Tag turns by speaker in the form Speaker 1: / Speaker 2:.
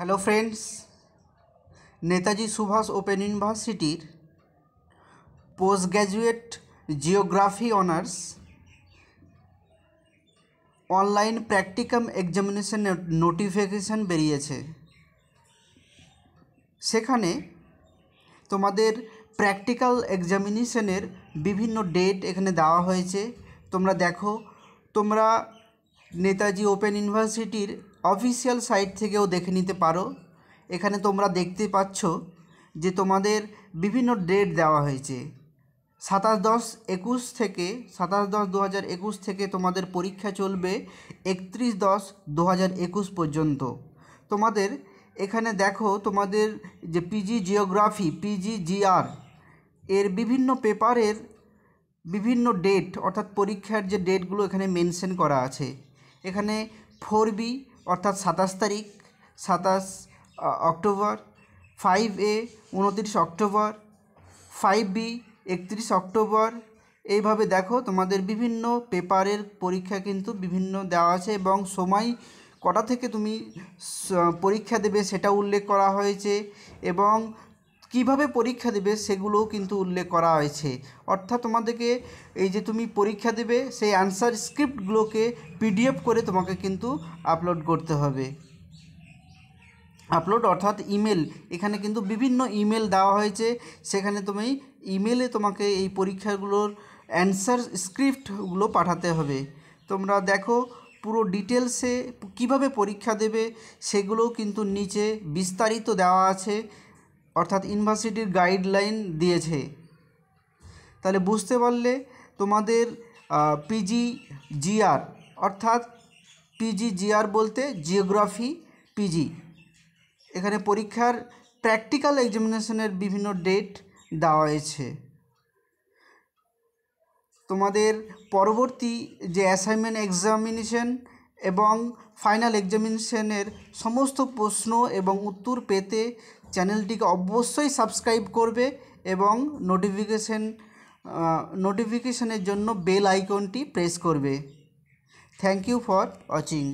Speaker 1: hello friends Netaji Subhash open ইউনিভার্সিটির post graduate geography honours online practicum examination notification বেরিয়েছে সেখানে তোমাদের প্র্যাকটিক্যাল এক্সামিনেশনের বিভিন্ন ডেট এখানে দেওয়া হয়েছে তোমরা দেখো তোমরা নেতাজি ওপেন ইউনিভার্সিটির অফিসিয়াল সাইট থেকেও দেখে নিতে পারো এখানে তোমরা দেখতে পাচ্ছ যে তোমাদের বিভিন্ন ডেট দেওয়া হয়েছে সাতাশ দশ একুশ থেকে সাতাশ দশ দু হাজার একুশ থেকে তোমাদের পরীক্ষা চলবে একত্রিশ দশ দু হাজার একুশ পর্যন্ত তোমাদের এখানে দেখো তোমাদের যে পিজি জিওগ্রাফি পিজি জিআর এর বিভিন্ন পেপারের বিভিন্ন ডেট অর্থাৎ পরীক্ষার যে ডেটগুলো এখানে মেনশন করা আছে এখানে ফোর বি অর্থাৎ সাতাশ তারিখ সাতাশ অক্টোবর ফাইভ এ উনত্রিশ অক্টোবর ফাইভ বি একত্রিশ অক্টোবর এইভাবে দেখো তোমাদের বিভিন্ন পেপারের পরীক্ষা কিন্তু বিভিন্ন দেওয়া আছে এবং সময় কটা থেকে তুমি পরীক্ষা দেবে সেটা উল্লেখ করা হয়েছে এবং কিভাবে পরীক্ষা দেবে সেগুলোও কিন্তু উল্লেখ করা হয়েছে অর্থাৎ তোমাদেরকে এই যে তুমি পরীক্ষা দেবে সেই আনসার স্ক্রিপ্টগুলোকে পিডিএফ করে তোমাকে কিন্তু আপলোড করতে হবে আপলোড অর্থাৎ ইমেল এখানে কিন্তু বিভিন্ন ইমেল দেওয়া হয়েছে সেখানে তুমি ইমেলে তোমাকে এই পরীক্ষাগুলোর অ্যান্সার স্ক্রিপ্টগুলো পাঠাতে হবে তোমরা দেখো পুরো ডিটেলসে কিভাবে পরীক্ষা দেবে সেগুলোও কিন্তু নিচে বিস্তারিত দেওয়া আছে অর্থাৎ ইউনিভার্সিটির গাইডলাইন দিয়েছে তাহলে বুঝতে পারলে তোমাদের পিজি জিআর অর্থাৎ পিজি জিআর বলতে জিওগ্রাফি পিজি এখানে পরীক্ষার প্র্যাকটিক্যাল এক্সামিনেশনের বিভিন্ন ডেট দেওয়া হয়েছে তোমাদের পরবর্তী যে অ্যাসাইনমেন্ট এক্সামিনেশন এবং ফাইনাল এক্সামিনেশনের সমস্ত প্রশ্ন এবং উত্তর পেতে চ্যানেলটিকে অবশ্যই সাবস্ক্রাইব করবে এবং নোটিফিকেশন নোটিফিকেশনের জন্য বেল আইকনটি প্রেস করবে থ্যাংক ইউ ফর ওয়াচিং